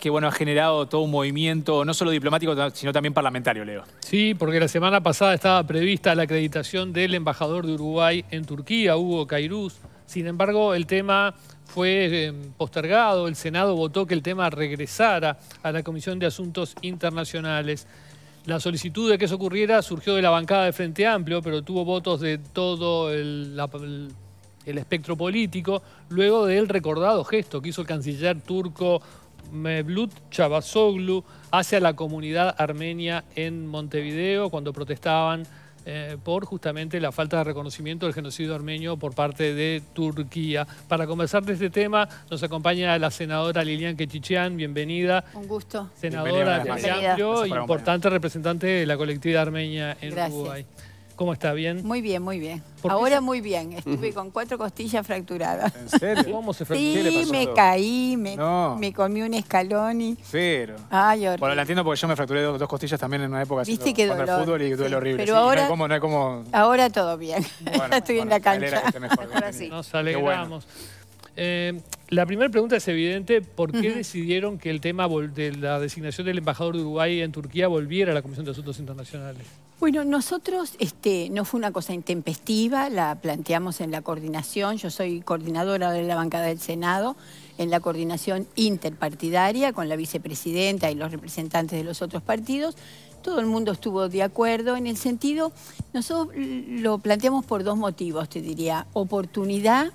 que bueno, ha generado todo un movimiento, no solo diplomático, sino también parlamentario, Leo. Sí, porque la semana pasada estaba prevista la acreditación del embajador de Uruguay en Turquía, Hugo Cairuz. Sin embargo, el tema fue eh, postergado, el Senado votó que el tema regresara a la Comisión de Asuntos Internacionales. La solicitud de que eso ocurriera surgió de la bancada de Frente Amplio, pero tuvo votos de todo el espectro político, luego del recordado gesto que hizo el canciller turco Mevlut Chavazoglu hacia la comunidad armenia en Montevideo cuando protestaban eh, por justamente la falta de reconocimiento del genocidio armenio por parte de Turquía. Para conversar de este tema nos acompaña la senadora Lilian Quechichian, bienvenida. Un gusto. Senadora de amplio, importante representante de la colectividad armenia en Uruguay. ¿Cómo está? ¿Bien? Muy bien, muy bien. Ahora muy bien. Estuve con cuatro costillas fracturadas. ¿En serio? ¿Cómo se fracturó? Sí, me caí, me, me, comí un escalón y... Cero. Ay, horrible. Bueno, la entiendo porque yo me fracturé dos, costillas también en una época. ¿Viste que dolor? fútbol y duele horrible. Pero ahora... como, no como... Ahora todo bien. Estoy en la cancha. ahora sí. Nos alegramos. Eh, la primera pregunta es evidente. ¿Por qué decidieron que el tema de la designación del embajador de Uruguay en Turquía volviera a la Comisión de Asuntos Internacionales? Bueno, nosotros este, no fue una cosa intempestiva, la planteamos en la coordinación, yo soy coordinadora de la bancada del Senado, en la coordinación interpartidaria con la vicepresidenta y los representantes de los otros partidos, todo el mundo estuvo de acuerdo en el sentido, nosotros lo planteamos por dos motivos, te diría, oportunidad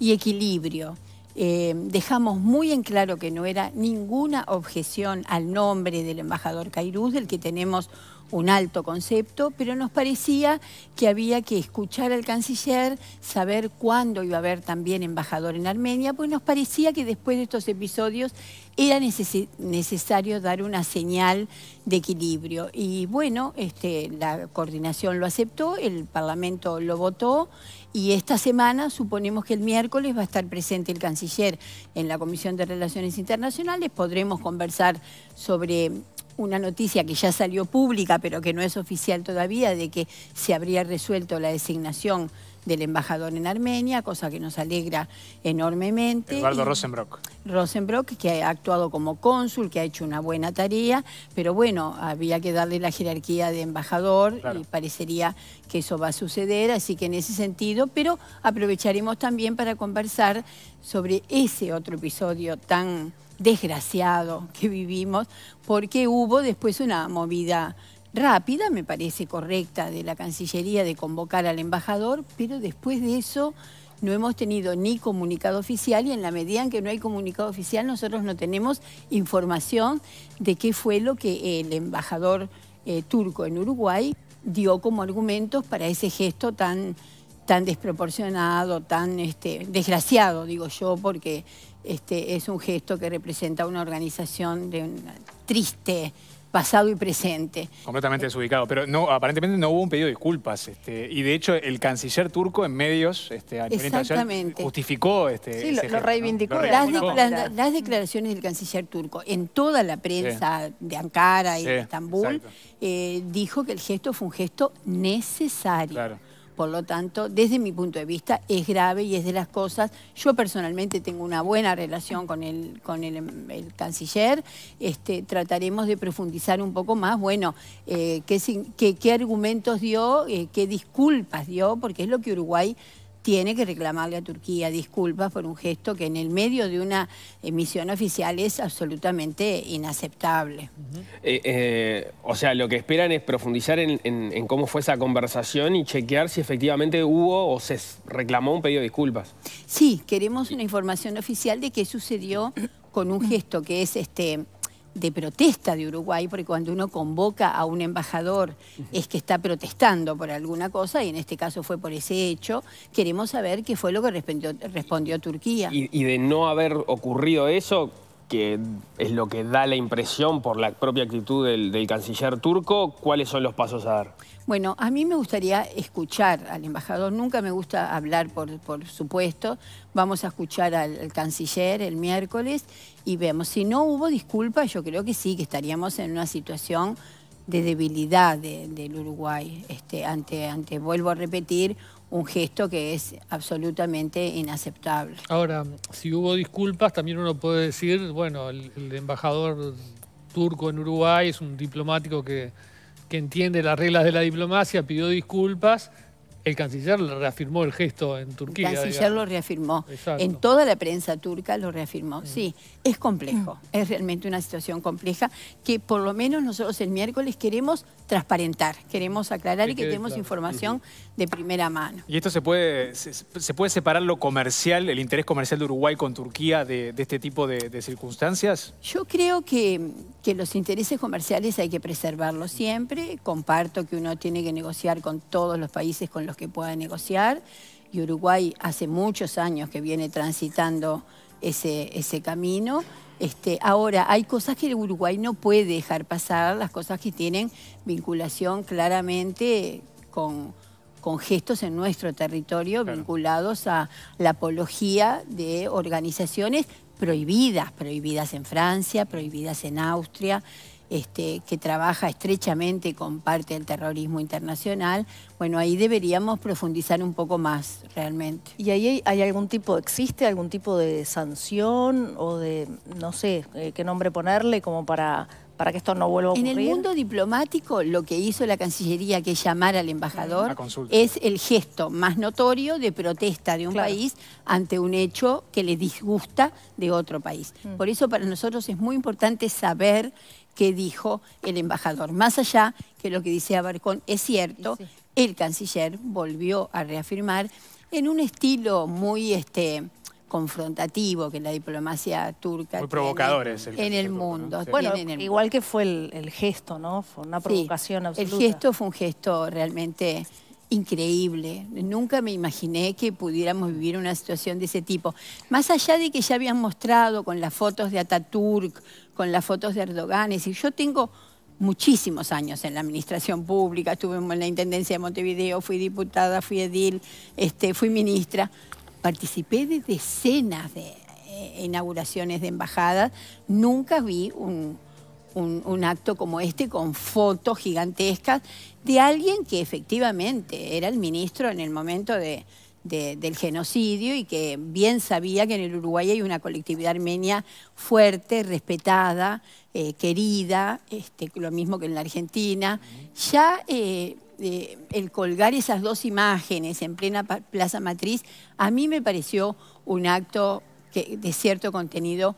y equilibrio. Eh, dejamos muy en claro que no era ninguna objeción al nombre del embajador Cairuz, del que tenemos un alto concepto, pero nos parecía que había que escuchar al canciller, saber cuándo iba a haber también embajador en Armenia, pues nos parecía que después de estos episodios era necesario dar una señal de equilibrio. Y bueno, este, la coordinación lo aceptó, el Parlamento lo votó y esta semana suponemos que el miércoles va a estar presente el canciller en la Comisión de Relaciones Internacionales, podremos conversar sobre una noticia que ya salió pública, pero que no es oficial todavía, de que se habría resuelto la designación del embajador en Armenia, cosa que nos alegra enormemente. Eduardo Rosenbrock. Rosenbrock, que ha actuado como cónsul, que ha hecho una buena tarea, pero bueno, había que darle la jerarquía de embajador y parecería que eso va a suceder, así que en ese sentido, pero aprovecharemos también para conversar sobre ese otro episodio tan desgraciado que vivimos, porque hubo después una movida rápida, me parece correcta, de la Cancillería de convocar al embajador, pero después de eso no hemos tenido ni comunicado oficial y en la medida en que no hay comunicado oficial nosotros no tenemos información de qué fue lo que el embajador eh, turco en Uruguay dio como argumentos para ese gesto tan, tan desproporcionado, tan este, desgraciado, digo yo, porque este, es un gesto que representa una organización de un triste pasado y presente. Completamente desubicado, pero no, aparentemente no hubo un pedido de disculpas. Este, y de hecho el canciller turco en medios este, justificó este, sí, lo, reivindicó. Las, declaraciones del canciller turco en toda la prensa de Ankara y de Estambul eh, dijo que el gesto fue un gesto necesario. Por lo tanto, desde mi punto de vista, es grave y es de las cosas. Yo personalmente tengo una buena relación con el, con el, canciller. Este, trataremos de profundizar un poco más, bueno, eh, qué, argumentos dio, eh, qué disculpas dio, porque es lo que Uruguay tiene que reclamarle a Turquía disculpas por un gesto que en el medio de una emisión oficial es absolutamente inaceptable. Eh, eh, o sea, lo que esperan es profundizar en, cómo fue esa conversación y chequear si efectivamente hubo o se reclamó un pedido de disculpas. Sí, queremos una información oficial de qué sucedió con un gesto que es este de protesta de Uruguay, porque cuando uno convoca a un embajador es que está protestando por alguna cosa, y en este caso fue por ese hecho, queremos saber qué fue lo que respondió, Turquía. Y, de no haber ocurrido eso, que es lo que da la impresión por la propia actitud del, canciller turco, ¿cuáles son los pasos a dar? Bueno, a mí me gustaría escuchar al embajador, nunca me gusta hablar por, por supuesto, vamos a escuchar al, canciller el miércoles y vemos. Si no hubo disculpas, yo creo que sí, que estaríamos en una situación de debilidad del Uruguay este, ante, ante, vuelvo a repetir, un gesto que es absolutamente inaceptable. Ahora, si hubo disculpas, también uno puede decir, bueno, el, embajador turco en Uruguay es un diplomático que, que entiende las reglas de la diplomacia, pidió disculpas, el canciller reafirmó el gesto en Turquía. El canciller lo reafirmó. En toda la prensa turca lo reafirmó. Mm. Sí, es complejo. Es realmente una situación compleja que por lo menos nosotros el miércoles queremos transparentar. Queremos aclarar y que tenemos información de primera mano. ¿Y esto se puede, puede separar lo comercial, el interés comercial de Uruguay con Turquía de, este tipo de, circunstancias? Yo creo que, los intereses comerciales hay que preservarlos siempre. Comparto que uno tiene que negociar con todos los países con los que pueda negociar. Y Uruguay hace muchos años que viene transitando ese, ese camino. Este, ahora, hay cosas que el Uruguay no puede dejar pasar, las cosas que tienen vinculación claramente con, gestos en nuestro territorio vinculados a la apología de organizaciones prohibidas, prohibidas en Francia, prohibidas en Austria, este, que trabaja estrechamente con parte del terrorismo internacional, bueno, ahí deberíamos profundizar un poco más realmente. ¿Y ahí hay, algún tipo, existe algún tipo de sanción o de, no sé, eh, qué nombre ponerle como para para que esto no vuelva a ocurrir. En el mundo diplomático, lo que hizo la Cancillería, que es llamar al embajador, es el gesto más notorio de protesta de un país ante un hecho que le disgusta de otro país. Mm. Por eso para nosotros es muy importante saber qué dijo el embajador. Más allá que lo que dice Abarcón es cierto, el canciller volvió a reafirmar en un estilo muy... Este, confrontativo que la diplomacia turca Muy provocadores tiene en el, mundo. bueno, igual que fue el, gesto, ¿no? Fue una provocación absoluta. El gesto fue un gesto realmente increíble. Nunca me imaginé que pudiéramos vivir una situación de ese tipo. Más allá de que ya habían mostrado con las fotos de Ataturk, con las fotos de Erdogan, es decir, yo tengo muchísimos años en la administración pública, estuve en la Intendencia de Montevideo, fui diputada, fui edil, este, fui ministra participé de decenas de eh, inauguraciones de embajadas, nunca vi un, acto como este con fotos gigantescas de alguien que efectivamente era el ministro en el momento de, del genocidio y que bien sabía que en el Uruguay hay una colectividad armenia fuerte, respetada, eh, querida, este, lo mismo que en la Argentina. Ya... Eh, eh, el colgar esas dos imágenes en plena Plaza Matriz, a mí me pareció un acto que, de cierto contenido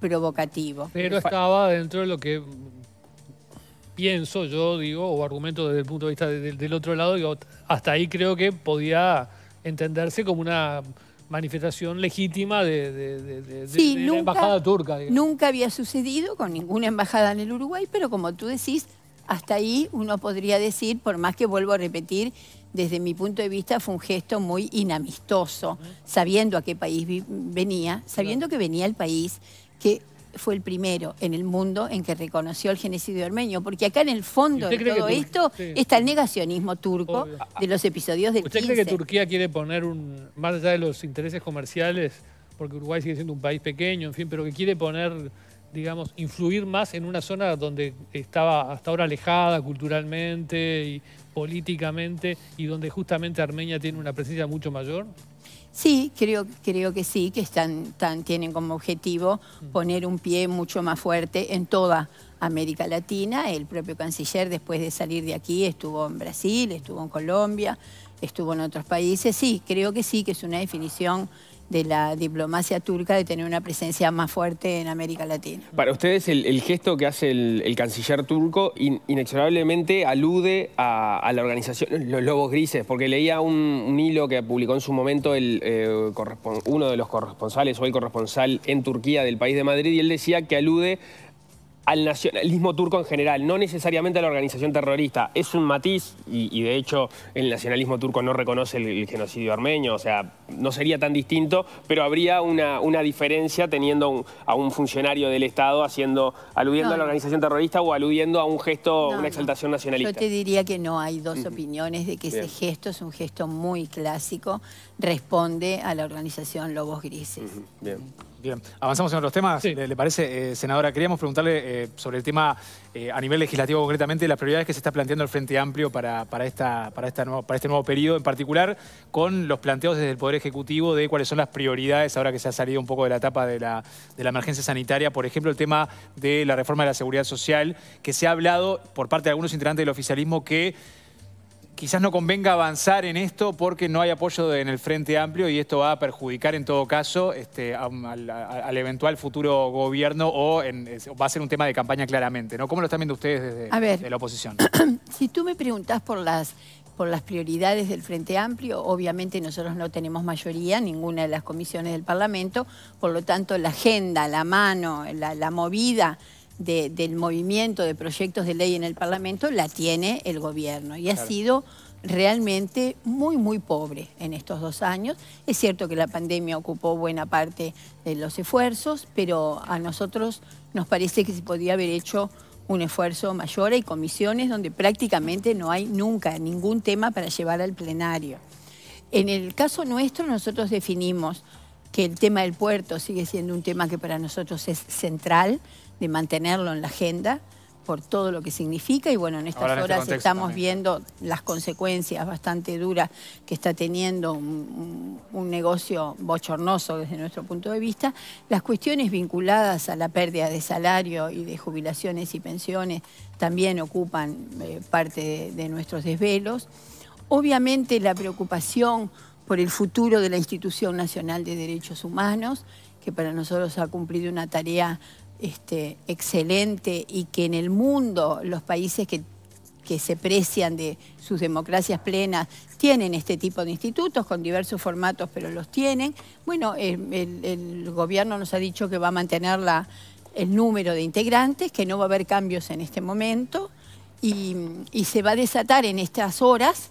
provocativo. Pero estaba dentro de lo que pienso, yo digo, o argumento desde el punto de vista del otro lado, digo, hasta ahí creo que podía entenderse como una manifestación legítima de, la embajada turca. Nunca había sucedido con ninguna embajada en el Uruguay, pero como tú decís, hasta ahí uno podría decir, por más que vuelvo a repetir, desde mi punto de vista fue un gesto muy inamistoso, sabiendo a qué país venía, sabiendo que venía el país que fue el primero en el mundo en que reconoció el genocidio armenio, porque acá en el fondo de todo esto está el negacionismo turco de los episodios del ¿Usted cree que Turquía quiere poner un, más allá de los intereses comerciales, porque Uruguay sigue siendo un país pequeño, en fin, pero que quiere poner digamos, influir más en una zona donde estaba hasta ahora alejada culturalmente y políticamente y donde justamente Armenia tiene una presencia mucho mayor? Sí, creo, creo que sí, que están, tan, tienen como objetivo mm. poner un pie mucho más fuerte en toda América Latina. El propio canciller, después de salir de aquí, estuvo en Brasil, estuvo en Colombia, estuvo en otros países. Sí, creo que sí, que es una definición de la diplomacia turca de tener una presencia más fuerte en América Latina. Para ustedes el, gesto que hace el, canciller turco inexorablemente alude a, la organización Los Lobos Grises, porque leía un, hilo que publicó en su momento el, eh, uno de los corresponsales o el corresponsal en Turquía del país de Madrid y él decía que alude al nacionalismo turco en general, no necesariamente a la organización terrorista. Es un matiz y, de hecho el nacionalismo turco no reconoce el, genocidio armenio, o sea, no sería tan distinto, pero habría una, una diferencia teniendo a un funcionario del Estado haciendo, aludiendo a la organización terrorista o aludiendo a un gesto, una exaltación nacionalista. Yo te diría que no, hay dos opiniones de que ese gesto es un gesto muy clásico, responde a la organización Lobos Grises. Bien. Bien, avanzamos en otros temas. ¿Le, parece, eh, senadora? Queríamos preguntarle eh, sobre el tema eh, a nivel legislativo concretamente, las prioridades que se está planteando el Frente Amplio para, para, esta, para, este nuevo periodo, en particular con los planteos desde el Poder Ejecutivo de cuáles son las prioridades ahora que se ha salido un poco de la etapa de la, de la emergencia sanitaria. Por ejemplo, el tema de la reforma de la seguridad social, que se ha hablado por parte de algunos integrantes del oficialismo que quizás no convenga avanzar en esto porque no hay apoyo en el Frente Amplio y esto va a perjudicar en todo caso este, al eventual futuro gobierno o va a ser un tema de campaña claramente, ¿no? ¿Cómo lo están viendo ustedes desde la oposición? si tú me preguntás por las prioridades del Frente Amplio. Obviamente nosotros no tenemos mayoría, ninguna de las comisiones del Parlamento, por lo tanto la agenda, la mano, la movida del movimiento de proyectos de ley en el Parlamento la tiene el gobierno y ha sido realmente muy, muy pobre en estos dos años. Es cierto que la pandemia ocupó buena parte de los esfuerzos, pero a nosotros nos parece que se podía haber hecho un esfuerzo mayor. Hay comisiones donde prácticamente no hay nunca ningún tema para llevar al plenario. En el caso nuestro nosotros definimos que el tema del puerto sigue siendo un tema que para nosotros es central, de mantenerlo en la agenda por todo lo que significa y bueno, en estas este horas estamos viendo las consecuencias bastante duras que está teniendo un, negocio bochornoso desde nuestro punto de vista, las cuestiones vinculadas a la pérdida de salario y de jubilaciones y pensiones también ocupan eh, parte de, de nuestros desvelos. Obviamente la preocupación por el futuro de la Institución Nacional de Derechos Humanos, que para nosotros ha cumplido una tarea este, excelente y que en el mundo los países que, que se precian de sus democracias plenas tienen este tipo de institutos con diversos formatos, pero los tienen. Bueno, el, gobierno nos ha dicho que va a mantener el número de integrantes, que no va a haber cambios en este momento y se va a desatar en estas horas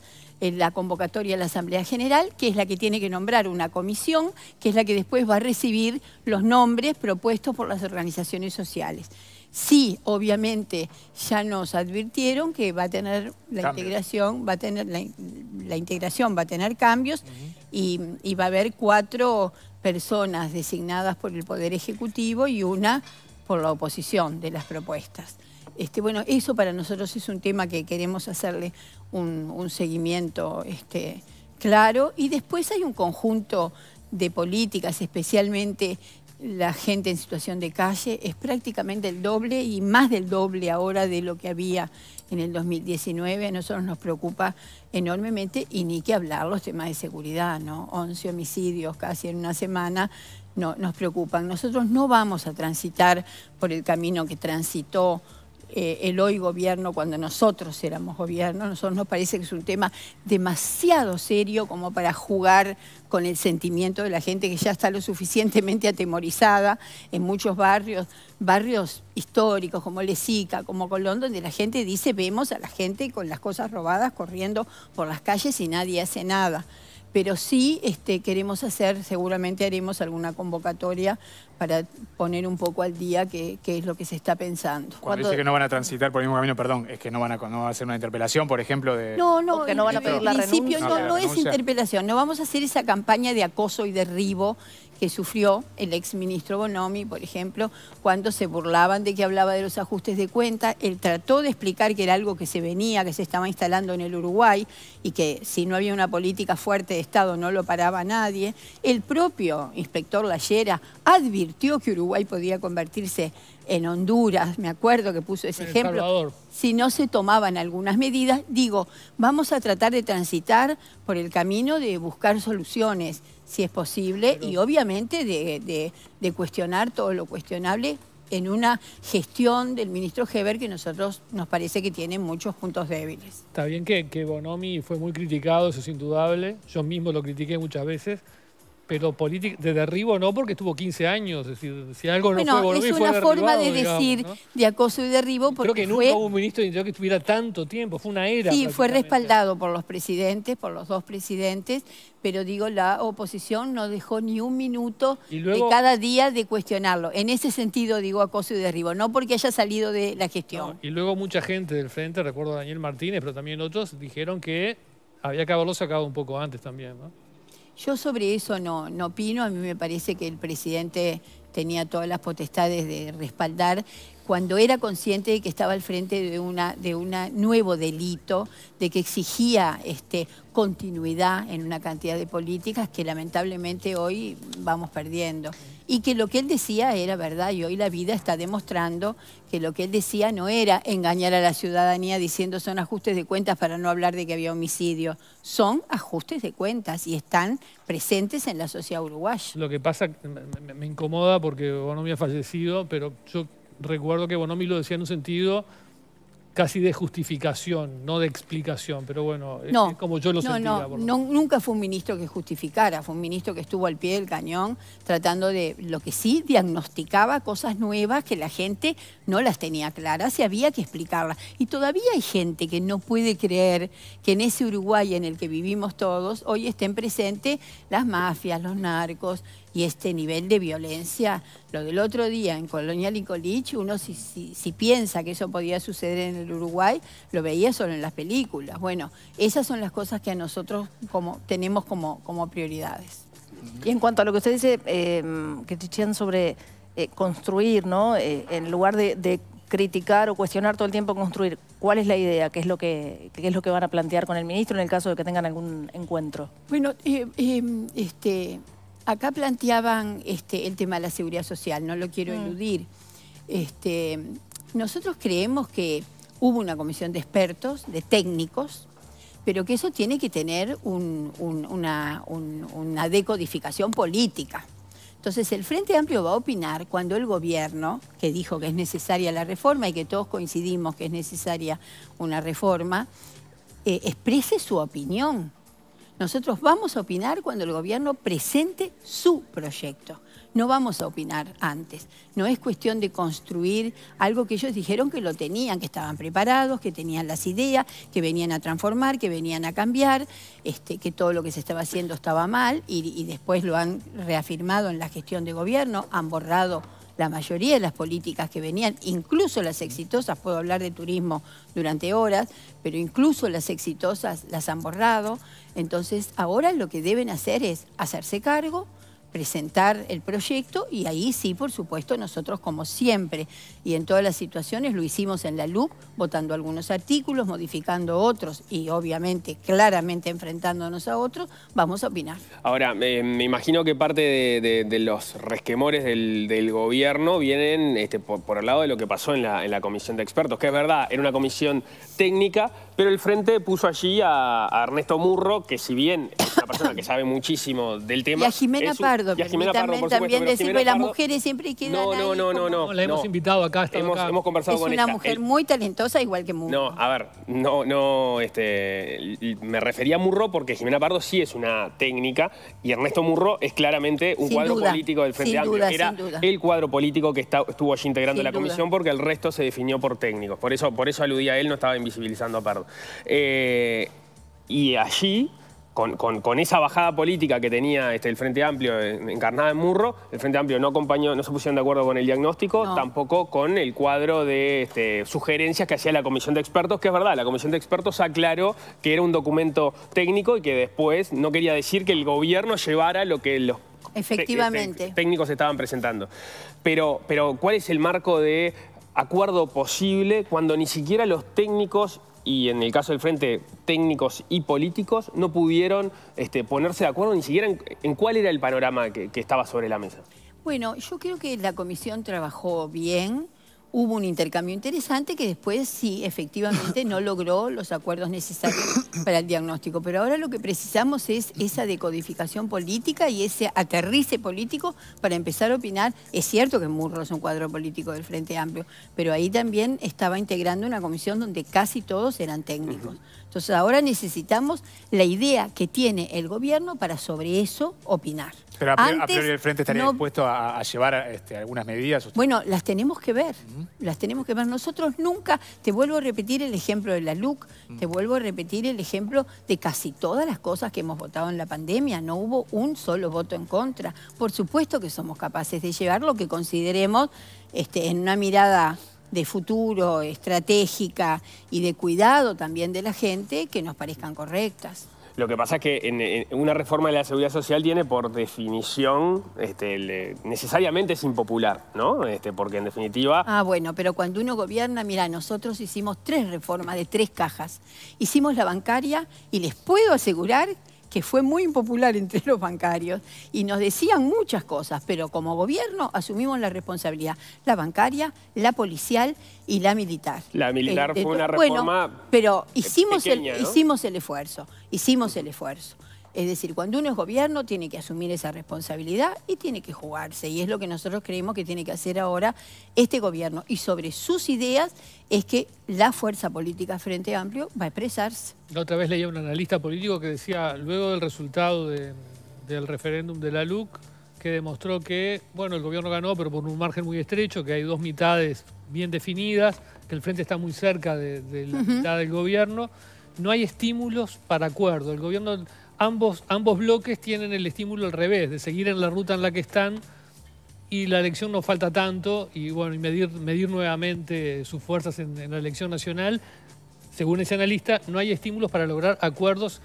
la convocatoria a la Asamblea General, que es la que tiene que nombrar una comisión, que es la que después va a recibir los nombres propuestos por las organizaciones sociales. Sí, obviamente ya nos advirtieron que va a tener la integración, va a tener la, integración va a tener cambios y, va a haber cuatro personas designadas por el Poder Ejecutivo y una por la oposición de las propuestas. Este, bueno, eso para nosotros es un tema que queremos hacerle un, seguimiento este, claro. Y después hay un conjunto de políticas, especialmente la gente en situación de calle, es prácticamente el doble y más del doble ahora de lo que había en el 2019. A nosotros nos preocupa enormemente y ni que hablar los temas de seguridad, ¿no? 11 homicidios casi en una semana no, nos preocupan. Nosotros no vamos a transitar por el camino que transitó eh, el hoy gobierno cuando nosotros éramos gobierno. Nosotros nos parece que es un tema demasiado serio como para jugar con el sentimiento de la gente que ya está lo suficientemente atemorizada en muchos barrios, barrios históricos como Lesica, como Colón, donde la gente dice, vemos a la gente con las cosas robadas corriendo por las calles y nadie hace nada pero sí este, queremos hacer, seguramente haremos alguna convocatoria para poner un poco al día qué, es lo que se está pensando. Cuando, dice que no van a transitar por el mismo camino, perdón, es que no van a, no hacer una interpelación, por ejemplo, de... No, no, que no van a pedir la No, no, no es interpelación, no vamos a hacer esa campaña de acoso y derribo que sufrió el exministro Bonomi, por ejemplo, cuando se burlaban de que hablaba de los ajustes de cuenta. Él trató de explicar que era algo que se venía, que se estaba instalando en el Uruguay y que si no había una política fuerte de Estado no lo paraba nadie. El propio inspector Lallera advirtió que Uruguay podía convertirse en Honduras, me acuerdo que puso ese ejemplo, si no se tomaban algunas medidas, digo, vamos a tratar de transitar por el camino de buscar soluciones, si es posible, y obviamente de, de, cuestionar todo lo cuestionable en una gestión del ministro Heber que nosotros nos parece que tiene muchos puntos débiles. Está bien que, que Bonomi fue muy criticado, eso es indudable, yo mismo lo critiqué muchas veces, pero política de derribo no, porque estuvo 15 años. Es decir, si algo no bueno, fue No, es una forma de decir de acoso y derribo. Porque Creo que nunca hubo un ministro de Interior que estuviera tanto tiempo, fue una era. Sí, fue respaldado por los presidentes, por los dos presidentes, pero digo, la oposición no dejó ni un minuto de cada día de cuestionarlo. En ese sentido digo acoso y derribo, no porque haya salido de la gestión. y luego mucha gente del frente, recuerdo a Daniel Martínez, pero también otros, dijeron que había que haberlo sacado un poco antes también, ¿no? Yo sobre eso no, opino, a mí me parece que el presidente tenía todas las potestades de respaldar cuando era consciente de que estaba al frente de un nuevo delito, de que exigía este, continuidad en una cantidad de políticas que lamentablemente hoy vamos perdiendo y que lo que él decía era verdad y hoy la vida está demostrando que lo que él decía no era engañar a la ciudadanía diciendo son ajustes de cuentas para no hablar de que había homicidio, son ajustes de cuentas y están presentes en la sociedad uruguaya. Lo que pasa me, incomoda porque Bonomi ha fallecido, pero yo recuerdo que Bonomi lo decía en un sentido casi de justificación, no de explicación, pero bueno, es como yo lo no, No, no, nunca fue un ministro que justificara, fue un ministro que estuvo al pie del cañón tratando de, lo que sí, diagnosticaba cosas nuevas que la gente no las tenía claras y había que explicarlas. Y todavía hay gente que no puede creer que en ese Uruguay en el que vivimos todos, hoy estén presentes las mafias, los narcos, y este nivel de violencia. Lo del otro día en Colonia y uno si, si, piensa que eso podía suceder en el Uruguay, lo veía solo en las películas. Bueno, esas son las cosas que a nosotros como, tenemos como, como prioridades. Y en cuanto a lo que usted dice, eh, que sobre eh, construir, ¿no? Eh, en lugar de, criticar o cuestionar todo el tiempo, construir. ¿Cuál es la idea? ¿Qué es lo que, es lo que van a plantear con el ministro en el caso de que tengan algún encuentro? Bueno, este, Acá planteaban este, el tema de la seguridad social, no lo quiero mm. eludir. Este, nosotros creemos que hubo una comisión de expertos, de técnicos, pero que eso tiene que tener una, decodificación política. Entonces, el Frente Amplio va a opinar cuando el gobierno, que dijo que es necesaria la reforma y que todos coincidimos que es necesaria una reforma, eh, exprese su opinión. Nosotros vamos a opinar cuando el gobierno presente su proyecto. No vamos a opinar antes. No es cuestión de construir algo que ellos dijeron que lo tenían, que estaban preparados, que tenían las ideas, que venían a transformar, que venían a cambiar, este, que todo lo que se estaba haciendo estaba mal y después lo han reafirmado en la gestión de gobierno, han borrado la mayoría de las políticas que venían, incluso las exitosas, puedo hablar de turismo durante horas, pero incluso las exitosas las han borrado. Entonces, ahora lo que deben hacer es hacerse cargo, presentar el proyecto y ahí sí, por supuesto, nosotros como siempre y en todas las situaciones lo hicimos en la LUC, votando algunos artículos, modificando otros y obviamente claramente enfrentándonos a otros, vamos a opinar. Ahora, eh, me imagino que parte de, los resquemores del, gobierno vienen este, por, el lado de lo que pasó en la, en la comisión de expertos, que es verdad, era una comisión técnica, pero el Frente puso allí a, Ernesto Murro, que si bien es una persona que sabe muchísimo del tema... Y a Jimena Pardo, y Jimena Pardo, también decir que las mujeres siempre quedan No, no, no, no, La hemos invitado acá, hemos, hemos conversado es con ella. Es una mujer muy talentosa, igual que Murro. No, a ver, no, no, este, me refería a Murro porque Jimena Pardo sí es una técnica y Ernesto Murro es claramente un cuadro político del Frente Amplio. Duda, Era el cuadro político que estuvo allí integrando la comisión porque el resto se definió por técnicos. Por eso, por eso aludía a él, no estaba invisibilizando a Pardo. Eh, y allí, con, esa bajada política que tenía este, el Frente Amplio encarnada en Murro, el Frente Amplio no no se pusieron de acuerdo con el diagnóstico, tampoco con el cuadro de este, sugerencias que hacía la comisión de expertos, que es verdad, la comisión de expertos aclaró que era un documento técnico y que después no quería decir que el gobierno llevara lo que los técnicos estaban presentando. Pero, pero, ¿cuál es el marco de acuerdo posible cuando ni siquiera los técnicos y en el caso del frente técnicos y políticos no pudieron este, ponerse de acuerdo ni siquiera en, cuál era el panorama que, estaba sobre la mesa. Bueno, yo creo que la comisión trabajó bien hubo un intercambio interesante que después sí, efectivamente, no logró los acuerdos necesarios para el diagnóstico. Pero ahora lo que precisamos es esa decodificación política y ese aterrice político para empezar a opinar. Es cierto que Murro es un cuadro político del Frente Amplio, pero ahí también estaba integrando una comisión donde casi todos eran técnicos. Entonces ahora necesitamos la idea que tiene el gobierno para sobre eso opinar. Pero a, Antes, priori el Frente estaría dispuesto a, llevar este, algunas medidas. Bueno, las tenemos que ver, las tenemos que ver. Nosotros nunca, te vuelvo a repetir el ejemplo de la LUC, te vuelvo a repetir el ejemplo de casi todas las cosas que hemos votado en la pandemia. No hubo un solo voto en contra. Por supuesto que somos capaces de llevar lo que consideremos este, en una mirada de futuro, estratégica y de cuidado también de la gente que nos parezcan correctas. Lo que pasa es que en, una reforma de la seguridad social tiene por definición, este, necesariamente es impopular, ¿no? Este, porque en definitiva... Ah, bueno, pero cuando uno gobierna, mira, nosotros hicimos tres reformas de tres cajas. Hicimos la bancaria y les puedo asegurar que fue muy impopular entre los bancarios y nos decían muchas cosas, pero como gobierno asumimos la responsabilidad, la bancaria, la policial y la militar. La militar eh, fue eh, una reforma pero hicimos el, hicimos el esfuerzo, hicimos el esfuerzo. Es decir, cuando uno es gobierno tiene que asumir esa responsabilidad y tiene que jugarse. Y es lo que nosotros creemos que tiene que hacer ahora este gobierno. Y sobre sus ideas es que la fuerza política Frente Amplio va a expresarse. La otra vez leía un analista político que decía, luego del resultado del referéndum de la LUC, que demostró que, bueno, el gobierno ganó, pero por un margen muy estrecho, que hay dos mitades bien definidas, que el Frente está muy cerca de, la mitad del gobierno. No hay estímulos para acuerdo. El gobierno ambos, bloques tienen el estímulo al revés, de seguir en la ruta en la que están y la elección no falta tanto y bueno, y medir, medir nuevamente sus fuerzas en, la elección nacional. Según ese analista, no hay estímulos para lograr acuerdos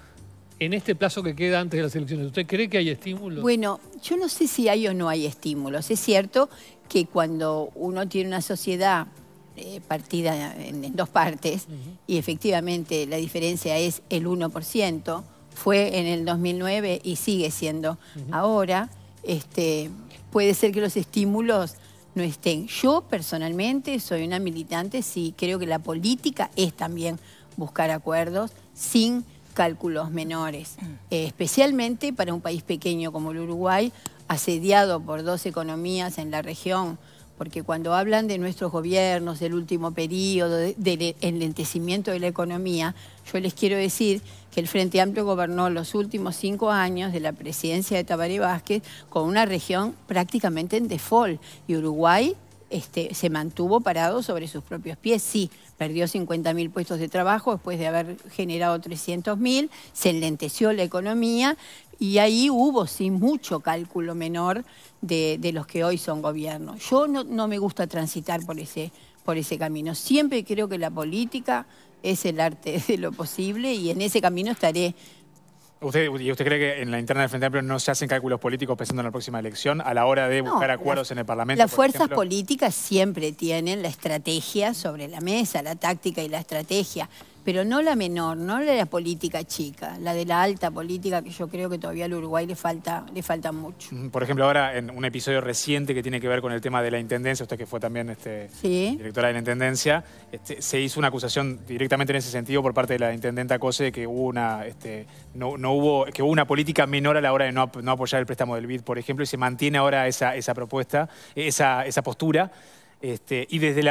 en este plazo que queda antes de las elecciones. ¿Usted cree que hay estímulos? Bueno, yo no sé si hay o no hay estímulos. Es cierto que cuando uno tiene una sociedad eh, partida en, dos partes y efectivamente la diferencia es el 1%, fue en el 2009 y sigue siendo ahora, este, puede ser que los estímulos no estén. Yo personalmente soy una militante, sí, creo que la política es también buscar acuerdos sin cálculos menores, mm. eh, especialmente para un país pequeño como el Uruguay, asediado por dos economías en la región porque cuando hablan de nuestros gobiernos, del último periodo, del enlentecimiento de la economía, yo les quiero decir que el Frente Amplio gobernó los últimos cinco años de la presidencia de Tabaré Vázquez con una región prácticamente en default y Uruguay este, se mantuvo parado sobre sus propios pies. Sí, perdió 50.000 puestos de trabajo después de haber generado 300.000, se enlenteció la economía y ahí hubo, sí, mucho cálculo menor de, los que hoy son gobierno. Yo no, me gusta transitar por ese, por ese camino. Siempre creo que la política es el arte de lo posible y en ese camino estaré ¿Usted, ¿Y usted cree que en la interna del Frente Amplio no se hacen cálculos políticos pensando en la próxima elección a la hora de buscar acuerdos en el Parlamento? Las fuerzas políticas siempre tienen la estrategia sobre la mesa, la táctica y la estrategia pero no la menor, no la de la política chica, la de la alta política que yo creo que todavía al Uruguay le falta, le falta mucho. Por ejemplo, ahora en un episodio reciente que tiene que ver con el tema de la Intendencia, usted que fue también este, directora de la Intendencia, este, se hizo una acusación directamente en ese sentido por parte de la Intendenta Cose de que hubo una, este, no, hubo, que hubo una política menor a la hora de no, apoyar el préstamo del BID, por ejemplo, y se mantiene ahora esa, propuesta, esa postura. Este, y desde,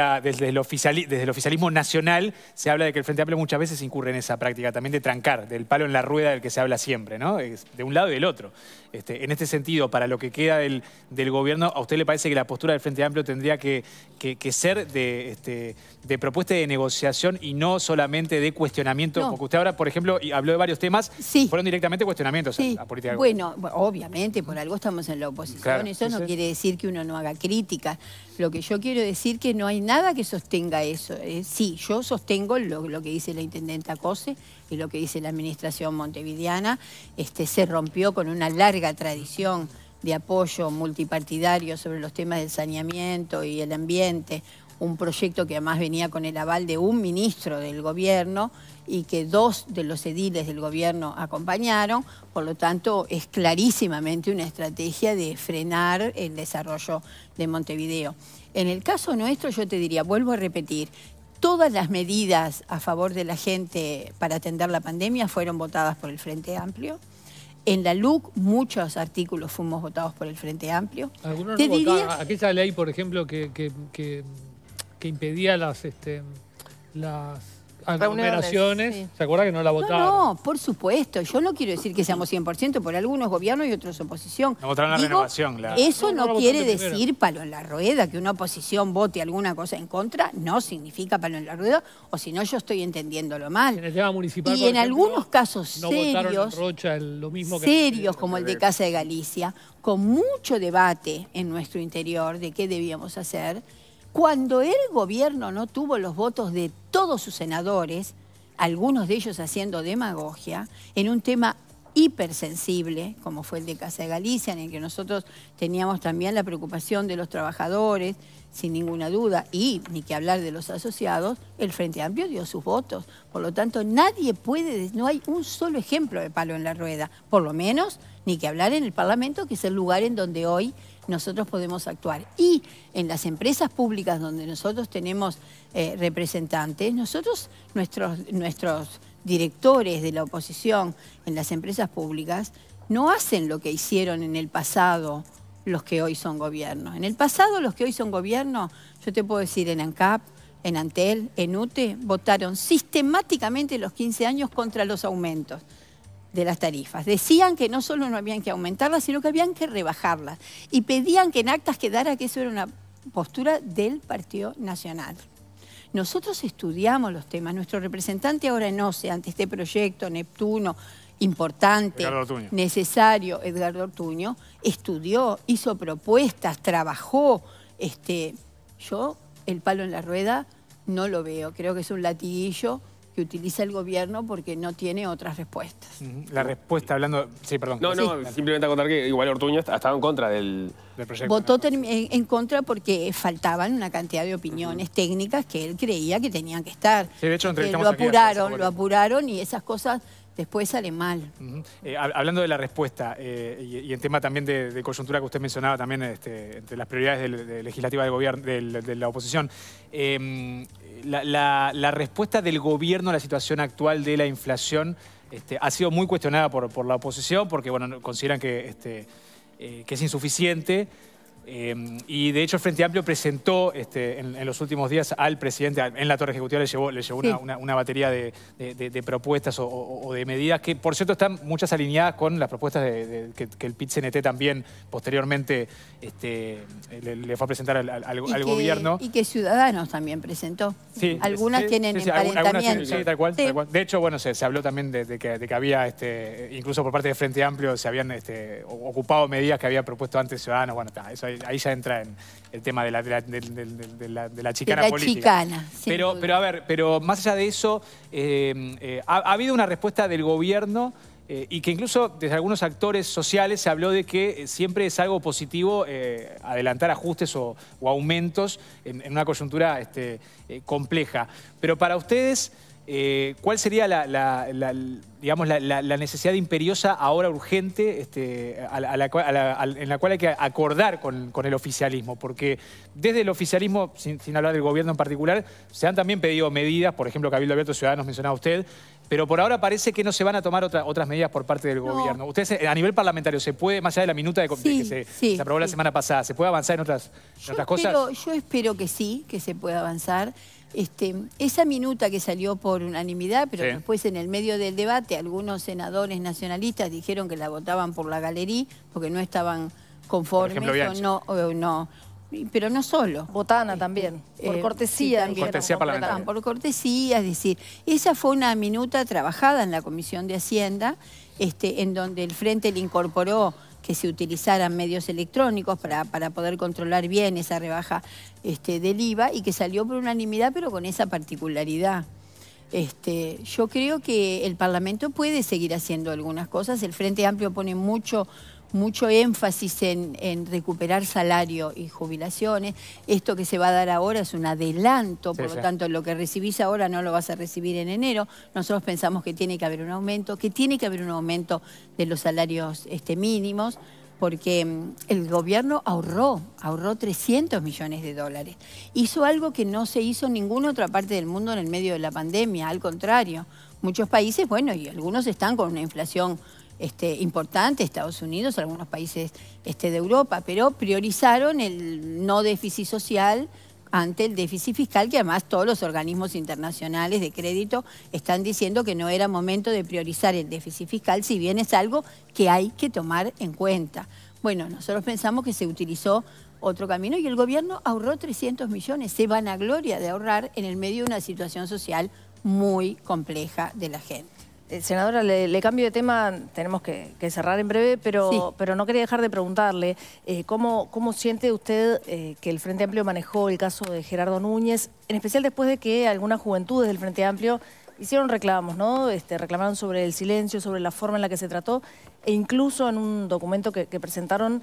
el oficialismo nacional se habla de que el Frente Amplio muchas veces incurre en esa práctica también de trancar, del palo en la rueda del que se habla siempre, de un lado y del otro. Este, en este sentido, para lo que queda del, del, gobierno, ¿a usted le parece que la postura del Frente Amplio tendría que, ser de, este, de, propuesta de negociación y no solamente de cuestionamiento? Porque usted ahora, por ejemplo, habló de varios temas, sí. fueron directamente cuestionamientos a, política. Bueno, obviamente, por algo estamos en la oposición. Eso no quiere decir que uno no haga críticas. Lo que yo quiero decir que no hay nada que sostenga eso. Eh, sí, yo sostengo lo, lo que dice la intendenta Cose, y lo que dice la administración montevideana, este, se rompió con una larga tradición de apoyo multipartidario sobre los temas del saneamiento y el ambiente, un proyecto que además venía con el aval de un ministro del gobierno y que dos de los ediles del gobierno acompañaron, por lo tanto es clarísimamente una estrategia de frenar el desarrollo de Montevideo. En el caso nuestro yo te diría, vuelvo a repetir, todas las medidas a favor de la gente para atender la pandemia fueron votadas por el Frente Amplio. En la LUC muchos artículos fuimos votados por el Frente Amplio. Algunos no Aquella ley, por ejemplo, que, que, que impedía las, este, las Ah, ¿Se acuerda que no la votaron? No, por supuesto. Yo no quiero decir que seamos 100% por algunos gobiernos y otros oposición. renovación. Eso no, quiere decir palo en la rueda, que una oposición vote alguna cosa en contra, no significa palo en la rueda, o si no yo estoy entendiendo lo mal. En el municipal, y en algunos casos no serios, serios como el de Casa de Galicia, con mucho debate en nuestro interior de qué debíamos hacer, cuando el gobierno no tuvo los votos de todos sus senadores, algunos de ellos haciendo demagogia, en un tema hipersensible, como fue el de Casa de Galicia, en el que nosotros teníamos también la preocupación de los trabajadores, sin ninguna duda, y ni que hablar de los asociados, el Frente Amplio dio sus votos. Por lo tanto, nadie puede, no hay un solo ejemplo de palo en la rueda, por lo menos ni que hablar en el Parlamento, que es el lugar en donde hoy nosotros podemos actuar. Y en las empresas públicas donde nosotros tenemos eh, representantes, nosotros, nuestros, nuestros directores de la oposición en las empresas públicas, no hacen lo que hicieron en el pasado los que hoy son gobierno. En el pasado, los que hoy son gobierno, yo te puedo decir en ANCAP, en Antel, en UTE, votaron sistemáticamente los 15 años contra los aumentos de las tarifas. Decían que no solo no habían que aumentarlas, sino que habían que rebajarlas. Y pedían que en actas quedara que eso era una postura del Partido Nacional. Nosotros estudiamos los temas. Nuestro representante ahora en OCE, ante este proyecto, Neptuno, importante, necesario, Edgardo Ortuño, estudió, hizo propuestas, trabajó. Este, yo el palo en la rueda no lo veo, creo que es un latiguillo que utiliza el gobierno porque no tiene otras respuestas. La respuesta, hablando... Sí, perdón. No, no, simplemente a contar que igual Ortuño ha estado en contra del, proyecto. Votó en, contra porque faltaban una cantidad de opiniones técnicas que él creía que tenían que estar. de hecho, eh, Lo apuraron, lo apuraron y esas cosas después sale mal. Eh, hablando de la respuesta eh, y, en tema también de, coyuntura que usted mencionaba también este, entre las prioridades legislativas de del gobierno, de la oposición, em, la, respuesta del gobierno a la situación actual de la inflación este, ha sido muy cuestionada por, la oposición porque bueno, consideran que este, eh, es insuficiente. Em, y de hecho el Frente Amplio presentó este, en, los últimos días al presidente, en la Torre Ejecutiva le llevó, le llevó una, batería de, propuestas o, de medidas que por cierto están muchas alineadas con las propuestas que, que, el PIT-CNT también posteriormente este, le, fue a presentar al, gobierno. Y que Ciudadanos también presentó. algunas tienen sí, emparentamiento. De hecho, bueno, se, habló también de, que, había, este, incluso por parte del Frente Amplio, se habían este, ocupado medidas que había propuesto antes Ciudadanos. Bueno, eso ahí ya entra en el tema de la, de la, de la, chicana política. pero, pero a ver, pero más allá de eso, eh, eh, ha, habido una respuesta del gobierno eh, y que incluso desde algunos actores sociales se habló de que siempre es algo positivo adelantar ajustes o, aumentos en, una coyuntura este, compleja. Pero para ustedes... Eh, ¿Cuál sería la, digamos, la, necesidad imperiosa, ahora urgente, este, en la cual hay que acordar con, el oficialismo? Porque desde el oficialismo, sin, hablar del gobierno en particular, se han también pedido medidas, por ejemplo, Cabildo Abierto Ciudadanos mencionaba usted, pero por ahora parece que no se van a tomar otras medidas por parte del gobierno. Ustedes, eh, a nivel parlamentario, ¿se puede, más allá de la minuta de, que se, aprobó la semana pasada, ¿se puede avanzar en otras, cosas? Yo espero que sí, que se pueda avanzar. Este, esa minuta que salió por unanimidad, pero después en el medio del debate algunos senadores nacionalistas dijeron que la votaban por la galería porque no estaban conformes o no, pero no solo. Botana este, también, por eh, cortesía. también. Por cortesía, es decir, esa fue una minuta trabajada en la Comisión de Hacienda, este, en donde el Frente le incorporó que se utilizaran medios electrónicos para, para poder controlar bien esa rebaja este, del IVA y que salió por unanimidad, pero con esa particularidad. Este, yo creo que el Parlamento puede seguir haciendo algunas cosas. El Frente Amplio pone mucho mucho énfasis en, recuperar salario y jubilaciones. Esto que se va a dar ahora es un adelanto, por lo tanto lo que recibís ahora no lo vas a recibir en enero. Nosotros pensamos que tiene que haber un aumento, que tiene que haber un aumento de los salarios este, mínimos, porque mm, el gobierno ahorró, ahorró 300 millones de dólares. Hizo algo que no se hizo en ninguna otra parte del mundo en el medio de la pandemia, al contrario. Muchos países, bueno, y algunos están con una inflación este, importante, Estados Unidos, algunos países este, de Europa, pero priorizaron el no déficit social ante el déficit fiscal, que además todos los organismos internacionales de crédito están diciendo que no era momento de priorizar el déficit fiscal, si bien es algo que hay que tomar en cuenta. Bueno, nosotros pensamos que se utilizó otro camino y el gobierno ahorró 300 millones, se van a gloria de ahorrar en el medio de una situación social muy compleja de la gente. Eh, senadora, le, cambio de tema, tenemos que, cerrar en breve, pero, pero no quería dejar de preguntarle, eh, ¿cómo, ¿cómo, siente usted eh, que el Frente Amplio manejó el caso de Gerardo Núñez, en especial después de que algunas juventudes del Frente Amplio hicieron reclamos, ¿no? Este, reclamaron sobre el silencio, sobre la forma en la que se trató, e incluso en un documento que, que presentaron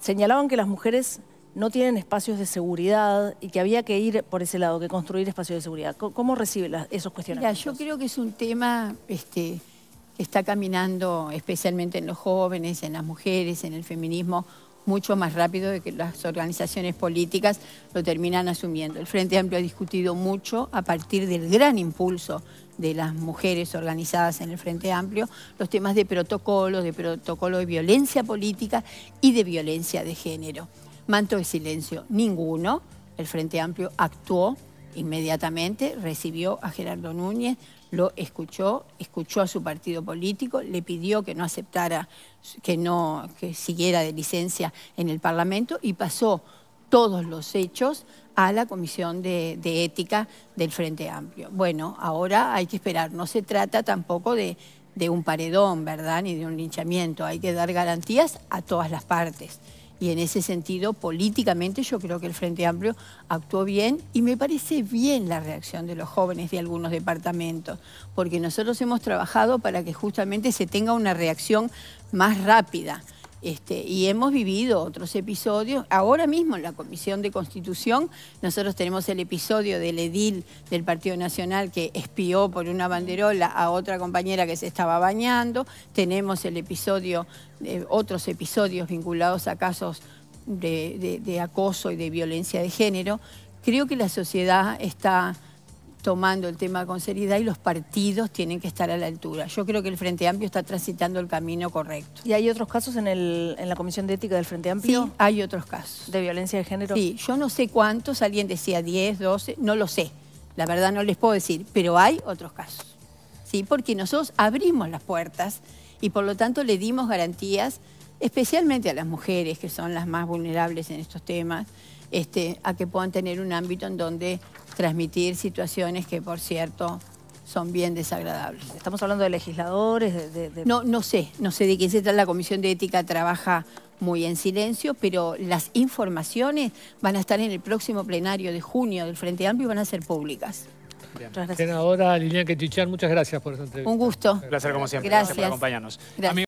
señalaban que las mujeres no tienen espacios de seguridad y que había que ir por ese lado, que construir espacios de seguridad. ¿Cómo, recibe esos cuestionamientos? yo creo que es un tema este, que está caminando especialmente en los jóvenes, en las mujeres, en el feminismo, mucho más rápido de que las organizaciones políticas lo terminan asumiendo. El Frente Amplio ha discutido mucho a partir del gran impulso de las mujeres organizadas en el Frente Amplio, los temas de protocolos, de protocolo de violencia política y de violencia de género manto de silencio ninguno. El Frente Amplio actuó inmediatamente, recibió a Gerardo Núñez, lo escuchó, escuchó a su partido político, le pidió que no aceptara, que no que siguiera de licencia en el Parlamento y pasó todos los hechos a la Comisión de, Ética del Frente Amplio. Bueno, ahora hay que esperar. No se trata tampoco de, de un paredón, ¿verdad? Ni de un linchamiento. Hay que dar garantías a todas las partes. Y en ese sentido, políticamente, yo creo que el Frente Amplio actuó bien y me parece bien la reacción de los jóvenes de algunos departamentos, porque nosotros hemos trabajado para que justamente se tenga una reacción más rápida. Este, y hemos vivido otros episodios. Ahora mismo en la Comisión de Constitución nosotros tenemos el episodio del edil del Partido Nacional que espió por una banderola a otra compañera que se estaba bañando. Tenemos el episodio, eh, otros episodios vinculados a casos de acoso y de violencia de género. Creo que la sociedad está tomando el tema con seriedad y los partidos tienen que estar a la altura. Yo creo que el Frente Amplio está transitando el camino correcto. ¿Y hay otros casos en, el, en la Comisión de Ética del Frente Amplio? Sí, hay otros casos. ¿De violencia de género? Sí, yo no sé cuántos, alguien decía 10, 12, no lo sé. La verdad no les puedo decir, pero hay otros casos. ¿Sí? Porque nosotros abrimos las puertas y por lo tanto le dimos garantías, especialmente a las mujeres, que son las más vulnerables en estos temas, este, a que puedan tener un ámbito en donde transmitir situaciones que, por cierto, son bien desagradables. Estamos hablando de legisladores, de, No, no sé, no sé de quién se trata. La Comisión de Ética trabaja muy en silencio, pero las informaciones van a estar en el próximo plenario de junio del Frente Amplio y van a ser públicas. Senadora Lilian Ketichan, muchas gracias por esta entrevista. Un gusto. Un placer como siempre. Gracias, por acompañarnos.